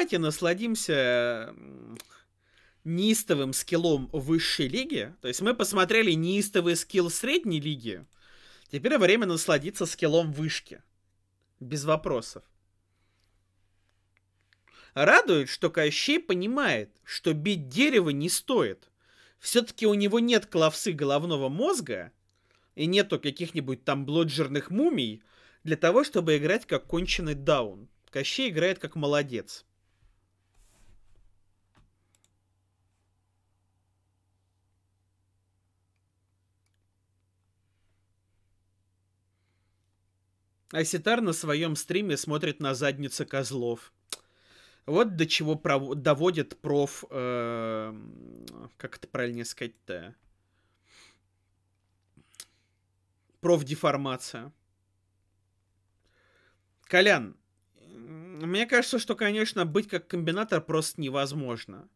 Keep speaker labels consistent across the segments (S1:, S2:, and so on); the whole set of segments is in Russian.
S1: давайте насладимся неистовым скиллом высшей лиги. То есть мы посмотрели неистовый скилл средней лиги. Теперь время насладиться скиллом вышки. Без вопросов. Радует, что Кощей понимает, что бить дерево не стоит. Все-таки у него нет клавсы головного мозга и нету каких-нибудь там блоджерных мумий для того, чтобы играть как конченый даун. Кощей играет как молодец. Аситар на своем стриме смотрит на задницы козлов. Вот до чего пров... доводит проф... Э... Как это правильнее сказать-то? Профдеформация. Колян, мне кажется, что, конечно, быть как комбинатор просто невозможно.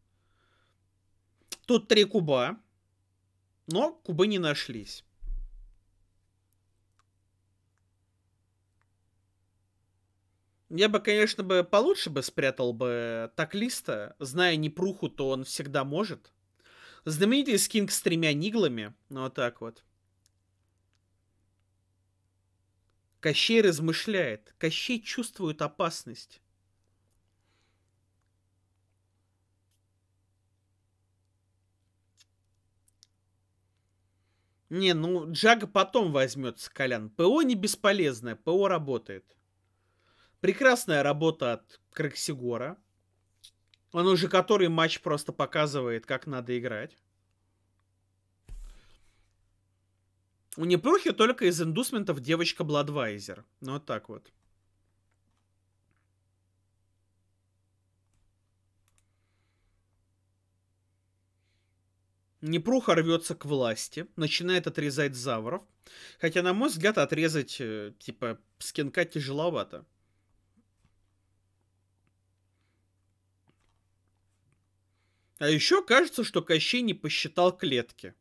S1: Тут три куба, но кубы не нашлись. Я бы, конечно, бы получше бы спрятал бы так листа, зная непруху, то он всегда может. Знаменитый скинг с тремя ниглами, ну вот так вот. Кощей размышляет, Кощей чувствует опасность. Не, ну Джага потом возьмется, Колян. ПО не бесполезное, ПО работает. Прекрасная работа от Краксигора. Он уже который матч просто показывает, как надо играть. У Непрухи только из индусментов девочка Бладвайзер. Ну, вот так вот. Непруха рвется к власти, начинает отрезать завров. Хотя, на мой взгляд, отрезать, э, типа, скинка тяжеловато. А еще кажется, что Кощей не посчитал клетки.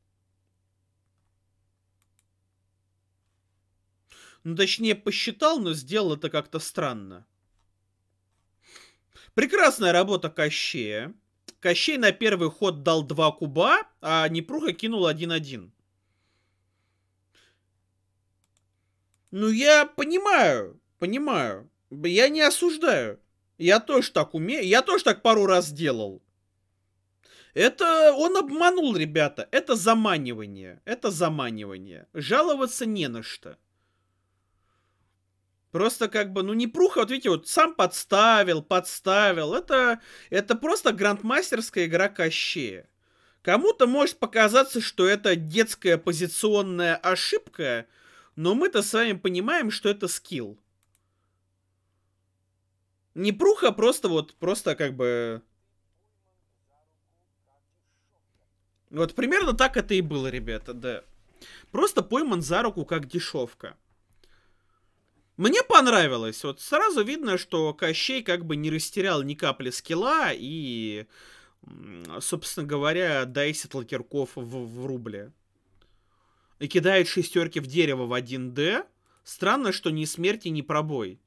S1: Ну, точнее, посчитал, но сделал это как-то странно. Прекрасная работа Кощея. Кощей на первый ход дал два куба, а Непруха кинул один-один. Ну, я понимаю, понимаю. Я не осуждаю. Я тоже так умею. Я тоже так пару раз делал. Это он обманул, ребята. Это заманивание. Это заманивание. Жаловаться не на что. Просто как бы, ну не пруха, вот видите, вот сам подставил, подставил. Это, это просто грандмастерская игра Кощея. Кому-то может показаться, что это детская позиционная ошибка, но мы-то с вами понимаем, что это скилл. Не пруха, а просто вот, просто как бы Вот примерно так это и было, ребята, да. Просто пойман за руку как дешевка. Мне понравилось. Вот сразу видно, что Кощей как бы не растерял ни капли скилла и, собственно говоря, дайсит лакирков в, в рубле. И кидает шестерки в дерево в 1D. Странно, что ни смерти, ни пробой.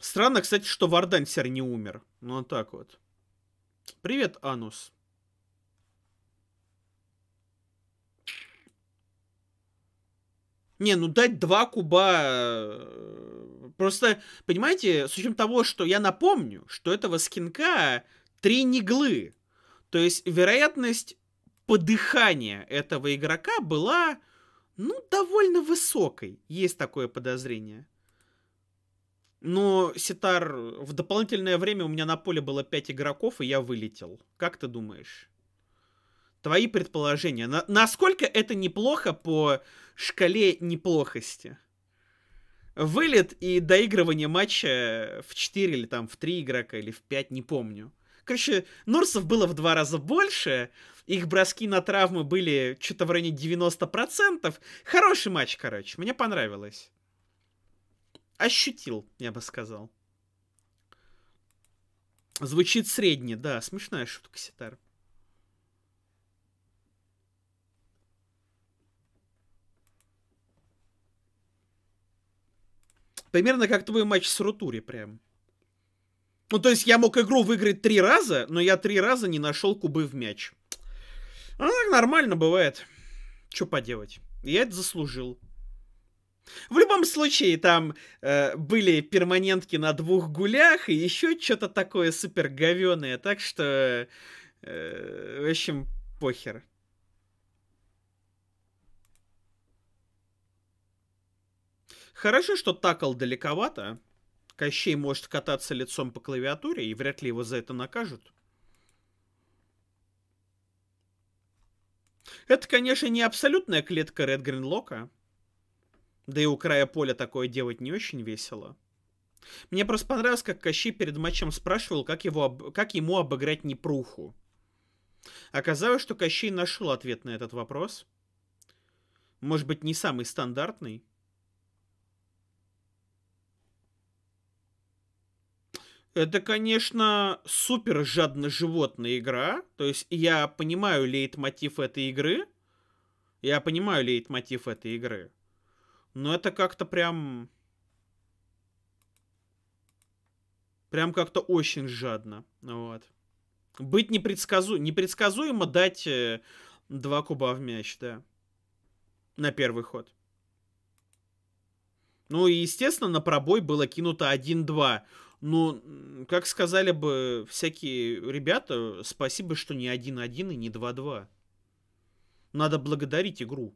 S1: Странно, кстати, что Вардансер не умер. Ну, вот так вот. Привет, Анус. Не, ну дать два куба... Э, просто, понимаете, с учетом того, что я напомню, что этого скинка три неглы. То есть вероятность подыхания этого игрока была, ну, довольно высокой. Есть такое подозрение. Но Ситар, в дополнительное время у меня на поле было 5 игроков, и я вылетел. Как ты думаешь? Твои предположения. На насколько это неплохо по шкале неплохости? Вылет и доигрывание матча в 4 или там в 3 игрока или в 5, не помню. Короче, Норсов было в два раза больше, их броски на травмы были что-то в районе 90%. Хороший матч, короче, мне понравилось ощутил, я бы сказал. Звучит средне, да, смешная шутка ситар. Примерно как твой матч с Рутури прям. Ну, то есть я мог игру выиграть три раза, но я три раза не нашел кубы в мяч. А так нормально бывает. Что поделать. Я это заслужил. В любом случае, там э, были перманентки на двух гулях и еще что-то такое супер говеное, так что... Э, в общем, похер. Хорошо, что такал далековато. Кощей может кататься лицом по клавиатуре, и вряд ли его за это накажут. Это, конечно, не абсолютная клетка Red Green Редгринлока, да и у края поля такое делать не очень весело. Мне просто понравилось, как Кощей перед матчем спрашивал, как, его об... как ему обыграть Непруху. Оказалось, что Кощей нашел ответ на этот вопрос. Может быть, не самый стандартный. Это, конечно, супер жадно животная игра. То есть я понимаю лейтмотив этой игры. Я понимаю лейтмотив этой игры. Но это как-то прям... Прям как-то очень жадно. Вот. Быть непредсказу... непредсказуемо дать э, два куба в мяч, да. На первый ход. Ну и, естественно, на пробой было кинуто 1-2. Ну, как сказали бы всякие ребята, спасибо, что не 1-1 и не 2-2. Надо благодарить игру.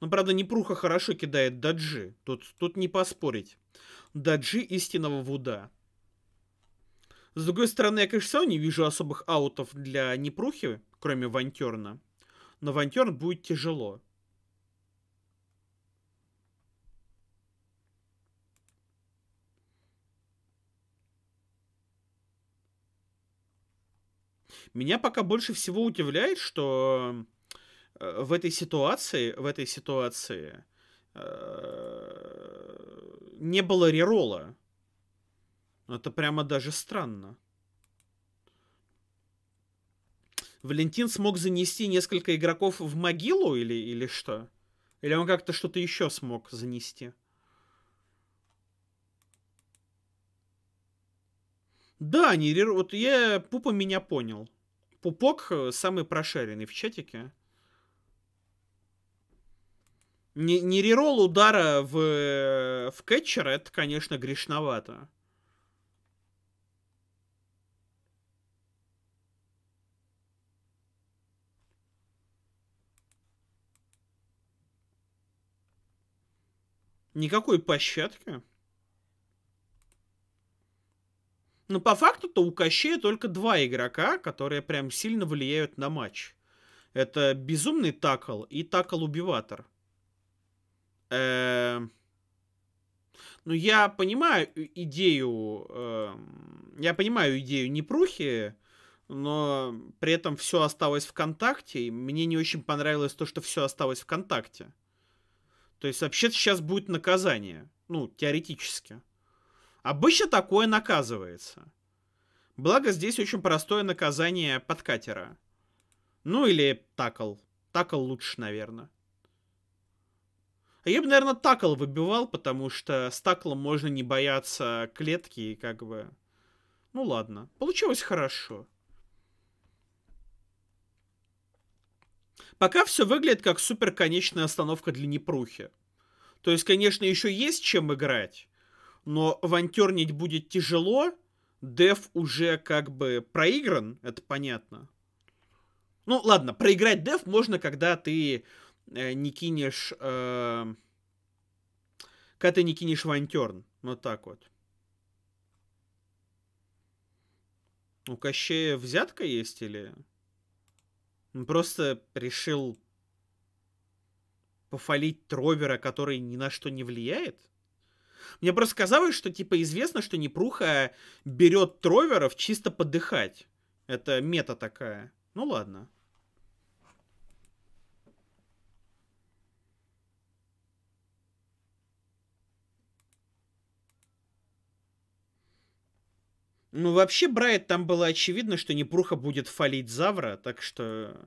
S1: Но, ну, правда, Непруха хорошо кидает даджи. Тут, тут не поспорить. Даджи истинного Вуда. С другой стороны, я, конечно, не вижу особых аутов для Непрухи, кроме Вантерна. Но Вантерн будет тяжело. Меня пока больше всего удивляет, что Э, в этой ситуации, в этой ситуации э, не было рерола. Это прямо даже странно. Валентин смог занести несколько игроков в могилу или, или что? Или он как-то что-то еще смог занести? Да, не рер... вот я Пупа меня понял. Пупок э, самый прошаренный в чатике. Не, не рерол удара в, э, в кетчера, это, конечно, грешновато. Никакой пощадки. Но ну, по факту-то у Кощея только два игрока, которые прям сильно влияют на матч. Это Безумный Такл и Такл Убиватор. Э, ну, я понимаю идею, э, я понимаю идею Непрухи, но при этом все осталось ВКонтакте, и мне не очень понравилось то, что все осталось ВКонтакте. То есть вообще сейчас будет наказание, ну, теоретически. Обычно такое наказывается. Благо здесь очень простое наказание подкатера. Ну или такл. Такл лучше, наверное. А я бы, наверное, такл выбивал, потому что с таклом можно не бояться клетки и как бы... Ну ладно, получилось хорошо. Пока все выглядит как супер конечная остановка для Непрухи. То есть, конечно, еще есть чем играть, но вантернить будет тяжело, деф уже как бы проигран, это понятно. Ну ладно, проиграть деф можно, когда ты Э, не кинешь... Э, когда ты не кинешь вантерн. Вот так вот. У Кощея взятка есть или... Он просто решил пофалить Тровера, который ни на что не влияет? Мне просто казалось, что типа известно, что Непруха берет Троверов чисто подыхать. Это мета такая. Ну ладно. Ну, вообще, Брайт, там было очевидно, что Непруха будет фалить Завра, так что...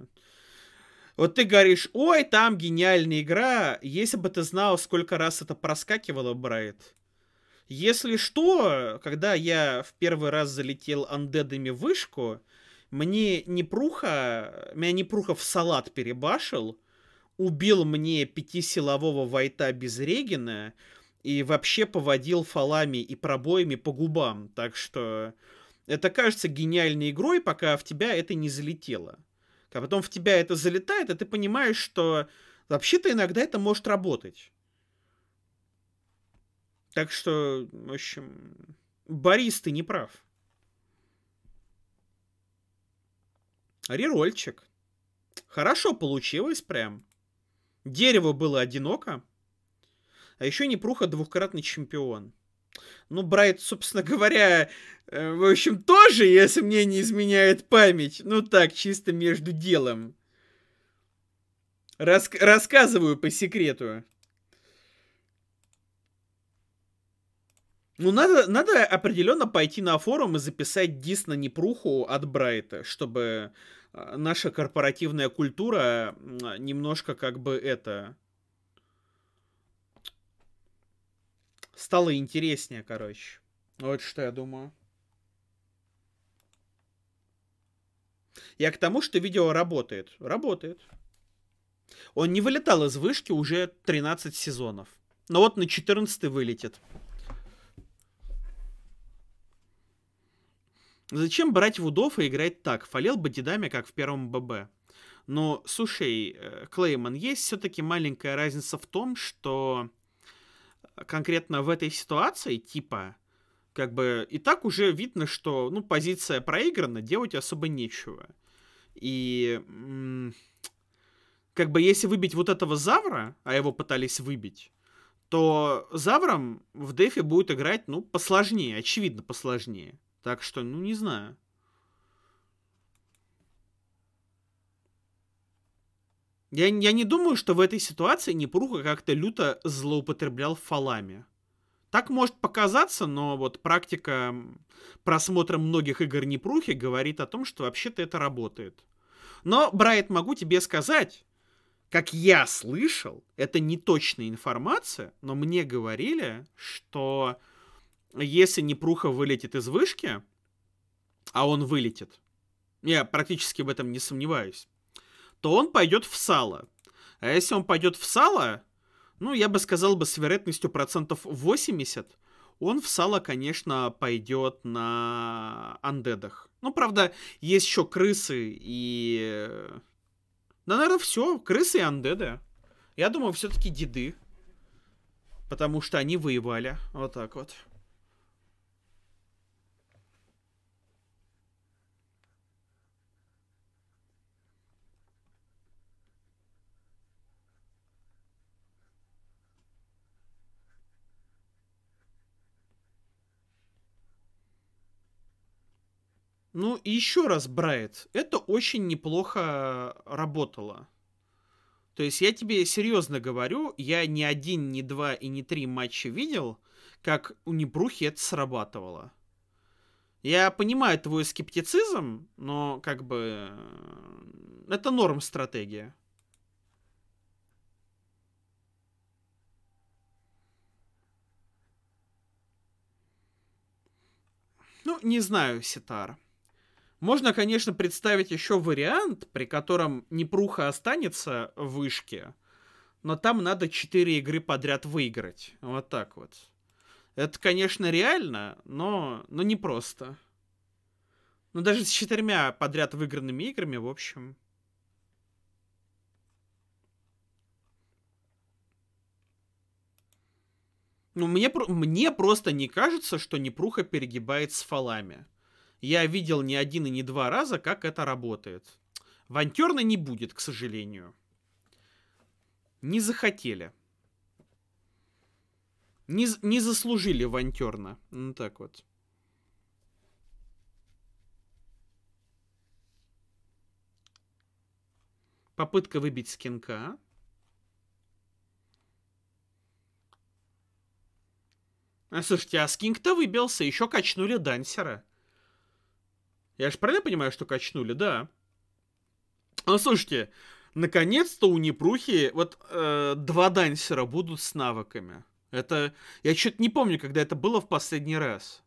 S1: Вот ты говоришь, ой, там гениальная игра, если бы ты знал, сколько раз это проскакивало, Брайт. Если что, когда я в первый раз залетел андедами в вышку, мне Непруха, меня Непруха в салат перебашил, убил мне пятисилового вайта без Регина, и вообще поводил фалами и пробоями по губам. Так что это кажется гениальной игрой, пока в тебя это не залетело. А потом в тебя это залетает, и ты понимаешь, что вообще-то иногда это может работать. Так что, в общем, Борис, ты не прав. Рерольчик. Хорошо получилось прям. Дерево было одиноко. А еще Непруха двухкратный чемпион. Ну, Брайт, собственно говоря, э, в общем, тоже, если мне не изменяет память. Ну так, чисто между делом. Рас рассказываю по секрету. Ну, надо, надо определенно пойти на форум и записать дис на непруху от Брайта, чтобы э, наша корпоративная культура немножко как бы это стало интереснее, короче. Вот что я думаю. Я к тому, что видео работает. Работает. Он не вылетал из вышки уже 13 сезонов. Но вот на 14 вылетит. Зачем брать вудов и играть так? Фалел бы дедами, как в первом ББ. Но, слушай, э, Клейман, есть все-таки маленькая разница в том, что конкретно в этой ситуации, типа, как бы и так уже видно, что, ну, позиция проиграна, делать особо нечего. И как бы если выбить вот этого Завра, а его пытались выбить, то Завром в дефе будет играть, ну, посложнее, очевидно, посложнее. Так что, ну, не знаю. Я, я не думаю, что в этой ситуации Непруха как-то люто злоупотреблял фалами. Так может показаться, но вот практика просмотра многих игр Непрухи говорит о том, что вообще-то это работает. Но, Брайт, могу тебе сказать, как я слышал, это не точная информация, но мне говорили, что если Непруха вылетит из вышки, а он вылетит, я практически в этом не сомневаюсь, то он пойдет в сало. А если он пойдет в сало, ну, я бы сказал бы с вероятностью процентов 80, он в сало, конечно, пойдет на андедах. Ну, правда, есть еще крысы и... Да, наверное, все. Крысы и андеды. Я думаю, все-таки деды. Потому что они воевали. Вот так вот. Ну, и еще раз, Брайт, это очень неплохо работало. То есть я тебе серьезно говорю, я ни один, ни два и ни три матча видел, как у Небрухи это срабатывало. Я понимаю твой скептицизм, но как бы э, это норм стратегия. Ну, не знаю, Ситар. Можно, конечно, представить еще вариант, при котором Непруха останется в вышке, но там надо 4 игры подряд выиграть. Вот так вот. Это, конечно, реально, но, но не просто. Но ну, даже с четырьмя подряд выигранными играми, в общем, Ну, мне, мне просто не кажется, что Непруха перегибает с фалами. Я видел не один и не два раза, как это работает. Вантерна не будет, к сожалению. Не захотели. Не, не заслужили Вантерна. Ну так вот. Попытка выбить скинка. А, слушайте, а скинг-то выбился, еще качнули дансера. Я же правильно понимаю, что качнули, да? Ну, слушайте, наконец-то у Непрухи вот э, два дансера будут с навыками. Это... Я что-то не помню, когда это было в последний раз.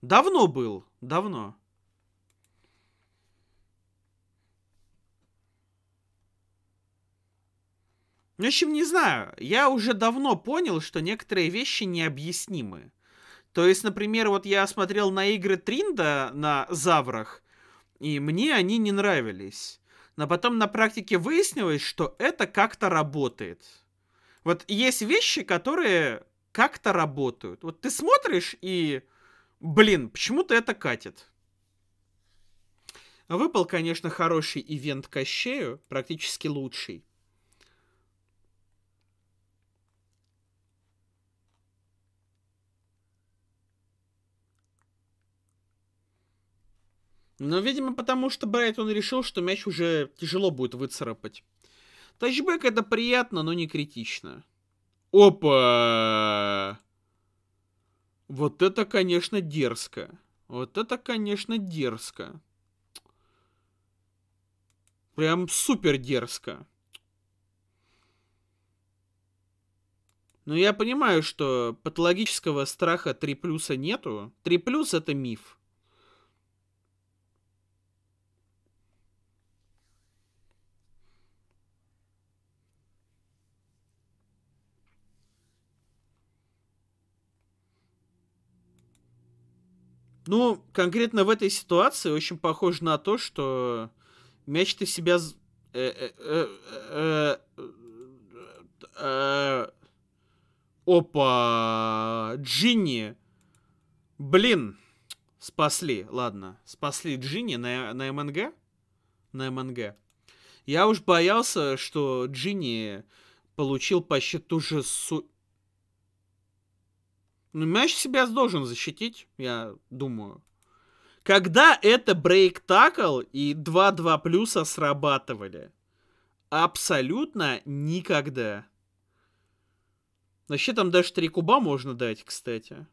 S1: Давно был, давно. Ну, в общем, не знаю. Я уже давно понял, что некоторые вещи необъяснимы. То есть, например, вот я смотрел на игры Тринда на Заврах, и мне они не нравились. Но потом на практике выяснилось, что это как-то работает. Вот есть вещи, которые как-то работают. Вот ты смотришь и, блин, почему-то это катит. Выпал, конечно, хороший ивент Кощею, практически лучший. Но, видимо, потому что Брайтон решил, что мяч уже тяжело будет выцарапать. Тачбэк это приятно, но не критично. Опа! Вот это, конечно, дерзко. Вот это, конечно, дерзко. Прям супер дерзко. Но я понимаю, что патологического страха 3 плюса нету. 3 плюс это миф. Ну, конкретно в этой ситуации очень похоже на то, что мяч ты себя... Э, э, э, опа! Джинни! Блин! Спасли, ладно. Спасли Джинни на, на МНГ. На МНГ. Я уж боялся, что Джинни получил почти ту же су... Ну, мяч себя должен защитить, я думаю. Когда это брейк такл и 2-2 плюса срабатывали? Абсолютно никогда. Вообще там даже 3 куба можно дать, кстати.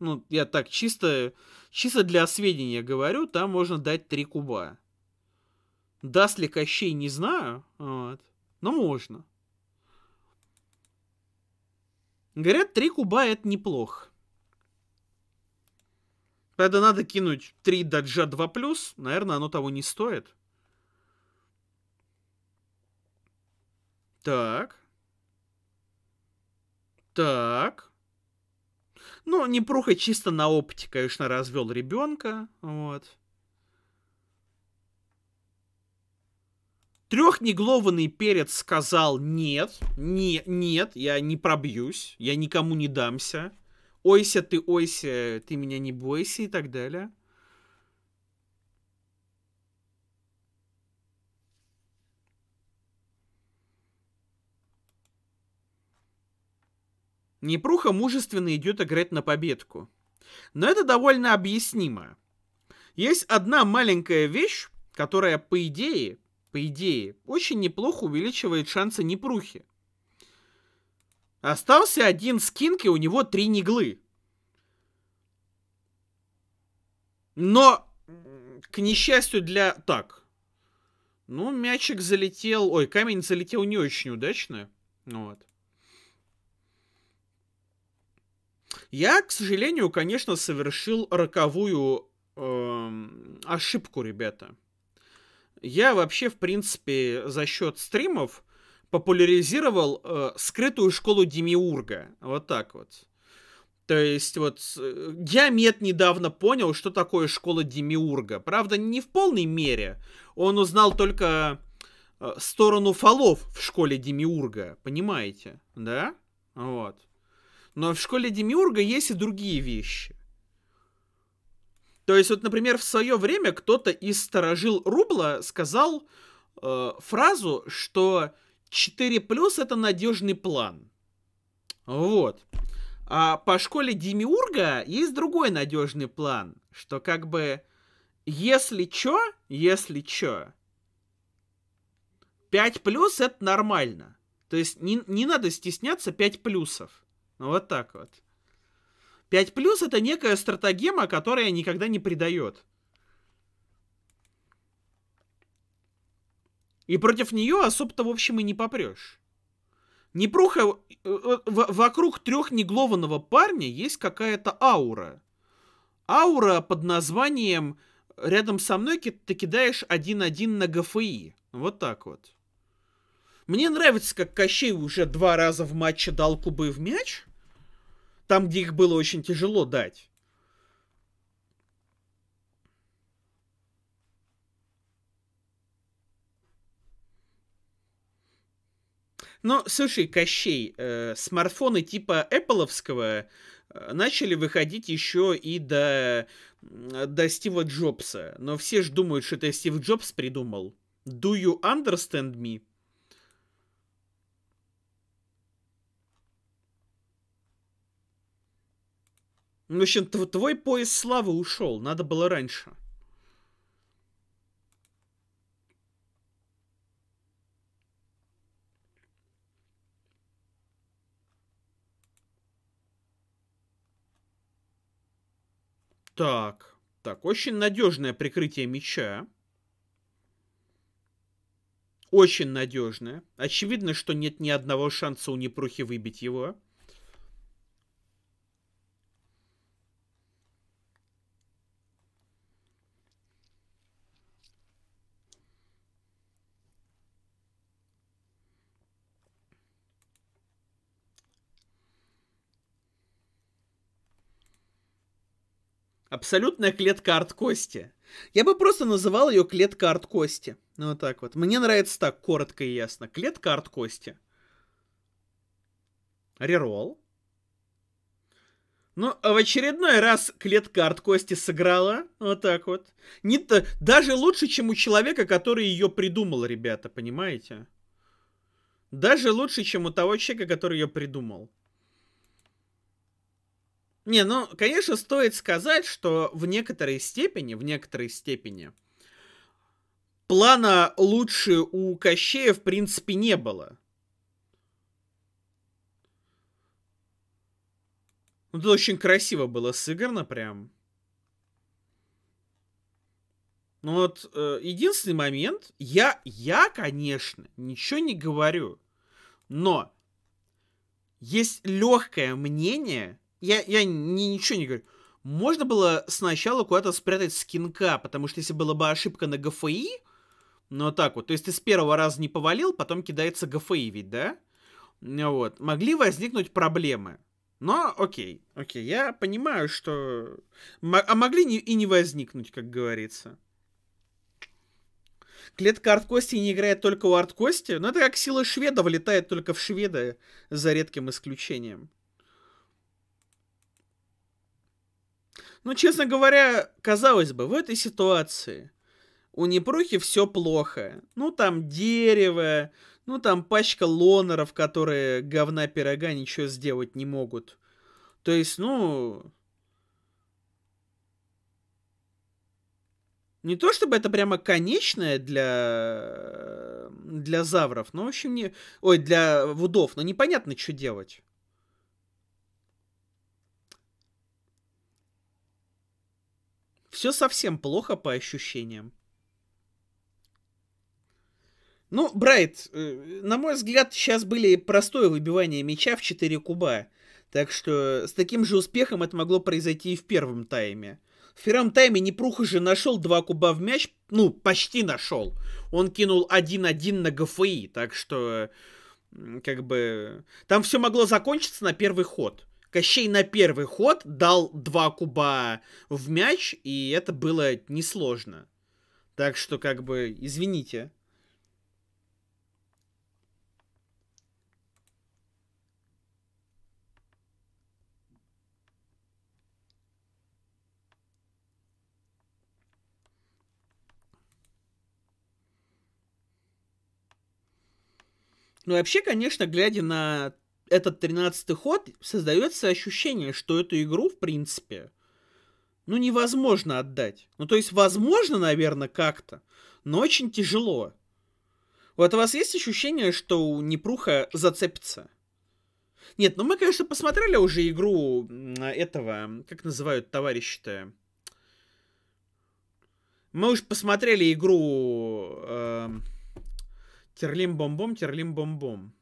S1: Ну, я так чисто, чисто для сведения говорю, там можно дать 3 куба. Даст ли Кощей, не знаю, вот. но можно. Говорят, 3 куба это неплохо. Когда надо кинуть 3 даджа 2+, наверное, оно того не стоит. Так. Так. Ну, не пруха чисто на опыте, конечно, развел ребенка. Вот. Трехнеглованный перец сказал нет, не, нет, я не пробьюсь, я никому не дамся ойся ты, ойся, ты меня не бойся и так далее. Непруха мужественно идет играть на победку. Но это довольно объяснимо. Есть одна маленькая вещь, которая, по идее, по идее, очень неплохо увеличивает шансы Непрухи. Остался один и у него три неглы. Но, к несчастью для... Так. Ну, мячик залетел... Ой, камень залетел не очень удачно. Вот. Я, к сожалению, конечно, совершил роковую эм, ошибку, ребята. Я вообще, в принципе, за счет стримов популяризировал э, скрытую школу Демиурга. Вот так вот. То есть вот Геомет э, недавно понял, что такое школа Демиурга. Правда, не в полной мере. Он узнал только э, сторону фолов в школе Демиурга, понимаете, да? Вот. Но в школе Демиурга есть и другие вещи. То есть, вот, например, в свое время кто-то из сторожил Рубла сказал э, фразу, что 4 плюс это надежный план. Вот. А по школе Демиурга есть другой надежный план, что как бы если чё, если чё, 5 плюс это нормально. То есть не, не надо стесняться 5 плюсов. Ну, вот так вот. 5 плюс это некая стратегема, которая никогда не предает. И против нее особо-то, в общем, и не попрешь. Непруха... Э, э, вокруг трех неглованного парня есть какая-то аура. Аура под названием «Рядом со мной ты кидаешь 1-1 на ГФИ». Вот так вот. Мне нравится, как Кощей уже два раза в матче дал кубы в мяч. Там, где их было очень тяжело дать. Но, слушай, Кощей, э, смартфоны типа Apple'овского э, начали выходить еще и до, до Стива Джобса. Но все же думают, что это Стив Джобс придумал. Do you understand me? В общем, твой пояс славы ушел, надо было раньше. Так, так, очень надежное прикрытие меча. Очень надежное. Очевидно, что нет ни одного шанса у Непрухи выбить его. Абсолютная клетка арт-кости. Я бы просто называл ее клетка арт-кости. Ну, вот так вот. Мне нравится так, коротко и ясно. Клетка арт-кости. Рерол. Ну, а в очередной раз клетка арт-кости сыграла. Вот так вот. Не -то, даже лучше, чем у человека, который ее придумал, ребята, понимаете? Даже лучше, чем у того человека, который ее придумал. Не, ну, конечно, стоит сказать, что в некоторой степени, в некоторой степени, плана лучше у Кощея, в принципе, не было. Ну, это очень красиво было сыграно прям. Ну вот, э, единственный момент, я, я, конечно, ничего не говорю, но есть легкое мнение, я, я ни ничего не говорю. Можно было сначала куда-то спрятать скинка, потому что если была бы ошибка на ГФИ, ну так вот, то есть ты с первого раза не повалил, потом кидается ГФИ ведь, да? Ну, вот. Могли возникнуть проблемы. Но окей, окей, я понимаю, что... а могли не, и не возникнуть, как говорится. Клетка арт-кости не играет только у арт-кости. Но это как сила шведа влетает только в шведа, за редким исключением. Ну, честно говоря, казалось бы, в этой ситуации у Непрухи все плохо. Ну, там дерево, ну, там пачка лонеров, которые говна пирога ничего сделать не могут. То есть, ну... Не то чтобы это прямо конечное для для завров, но в общем не... Ой, для вудов, но непонятно, что делать. Все совсем плохо по ощущениям. Ну, Брайт, э, на мой взгляд, сейчас были простое выбивание мяча в 4 куба. Так что с таким же успехом это могло произойти и в первом тайме. В первом тайме Непруха же нашел два куба в мяч, ну, почти нашел. Он кинул 1-1 на ГФИ, так что, как бы, там все могло закончиться на первый ход. Кощей на первый ход дал два куба в мяч, и это было несложно. Так что, как бы, извините. Ну, вообще, конечно, глядя на этот 13-й ход создается ощущение, что эту игру, в принципе, ну, невозможно отдать. Ну, то есть, возможно, наверное, как-то, но очень тяжело. Вот у вас есть ощущение, что у Непруха зацепится? Нет, ну мы, конечно, посмотрели уже игру этого, как называют товарищи-то? Мы уж посмотрели игру э, Терлим-бом-бом, Терлим-бом-бом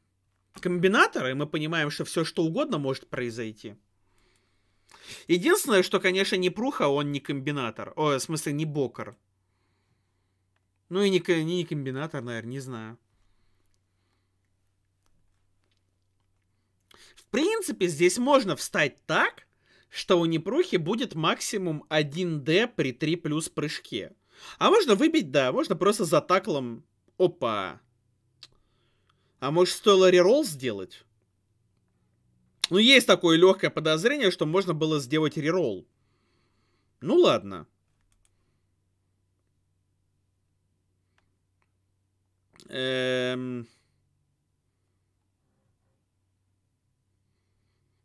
S1: комбинаторы, мы понимаем, что все что угодно может произойти. Единственное, что, конечно, не Пруха, он не комбинатор. О, в смысле, не бокер. Ну и не, не, не комбинатор, наверное, не знаю. В принципе, здесь можно встать так, что у Непрухи будет максимум 1D при 3 плюс прыжке. А можно выбить, да, можно просто за таклом. Опа. А может, стоило реролл сделать? Ну, есть такое легкое подозрение, что можно было сделать реролл. Ну, ладно. Эм...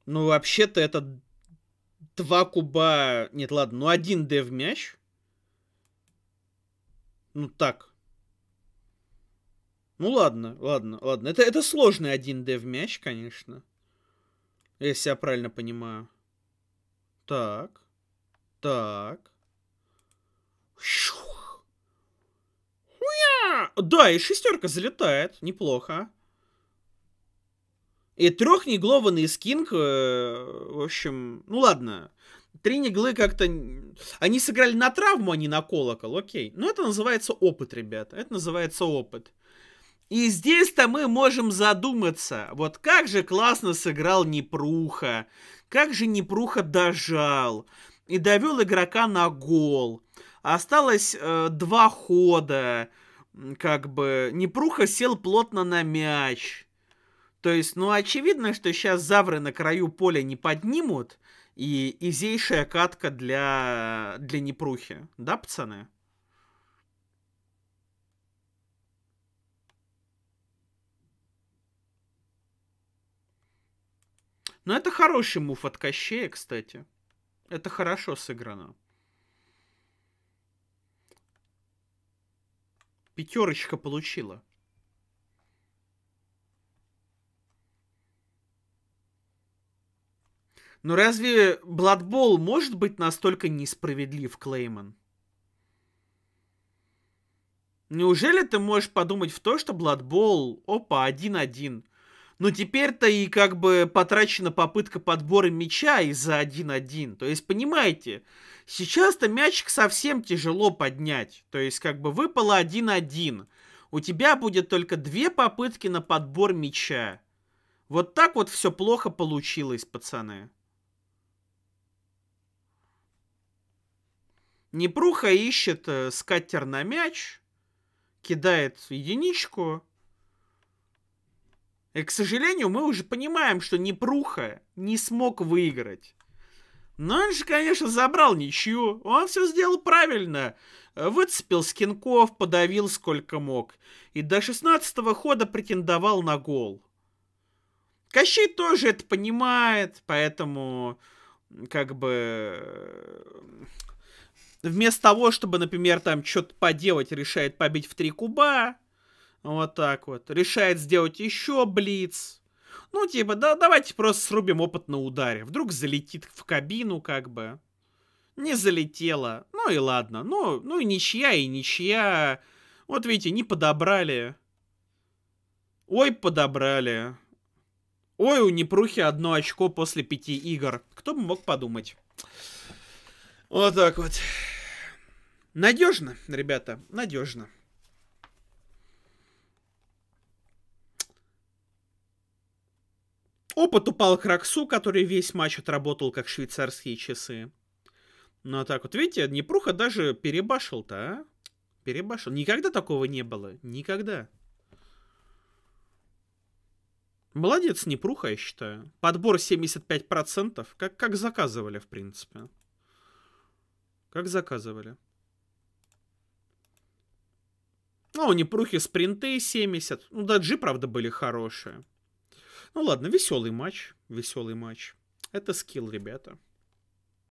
S1: Ну, вообще-то это два куба... Нет, ладно, ну один D в мяч. Ну, так. Ну ладно, ладно, ладно. Это, это сложный 1D в мяч, конечно. Если я правильно понимаю. Так. Так. Шух. Хуя! Да, и шестерка залетает. Неплохо. И трехнеглованный скинг, э, в общем, ну ладно. Три неглы как-то... Они сыграли на травму, а не на колокол, окей. Но ну, это называется опыт, ребята. Это называется опыт. И здесь-то мы можем задуматься, вот как же классно сыграл Непруха, как же Непруха дожал и довел игрока на гол. Осталось э, два хода, как бы Непруха сел плотно на мяч. То есть, ну, очевидно, что сейчас Завры на краю поля не поднимут, и изейшая катка для, для Непрухи. Да, пацаны? Но это хороший мув от Кощея, кстати. Это хорошо сыграно. Пятерочка получила. Но разве Бладбол может быть настолько несправедлив, Клейман? Неужели ты можешь подумать в то, что Бладбол, опа, 1-1, но ну, теперь-то и как бы потрачена попытка подбора мяча из-за 1-1. То есть, понимаете, сейчас-то мячик совсем тяжело поднять. То есть, как бы выпало 1-1. У тебя будет только две попытки на подбор мяча. Вот так вот все плохо получилось, пацаны. Непруха ищет э, скатер на мяч, кидает единичку, и, к сожалению, мы уже понимаем, что Непруха не смог выиграть. Но он же, конечно, забрал ничью. Он все сделал правильно. Выцепил скинков, подавил сколько мог. И до 16 хода претендовал на гол. Кощей тоже это понимает, поэтому как бы вместо того, чтобы, например, там что-то поделать, решает побить в три куба, вот так вот. Решает сделать еще блиц. Ну, типа, да, давайте просто срубим опыт на ударе. Вдруг залетит в кабину, как бы. Не залетело. Ну и ладно. Ну, ну и ничья, и ничья. Вот видите, не подобрали. Ой, подобрали. Ой, у Непрухи одно очко после пяти игр. Кто бы мог подумать. Вот так вот. Надежно, ребята, надежно. Опыт упал к Роксу, который весь матч отработал как швейцарские часы. Ну а так вот, видите, Непруха даже перебашил-то, а? Перебашил. Никогда такого не было. Никогда. Молодец, Непруха, я считаю. Подбор 75%, как, как заказывали, в принципе. Как заказывали. А ну, у Непрухи спринты 70. Ну, даджи, правда, были хорошие. Ну ладно, веселый матч, веселый матч. Это скилл, ребята.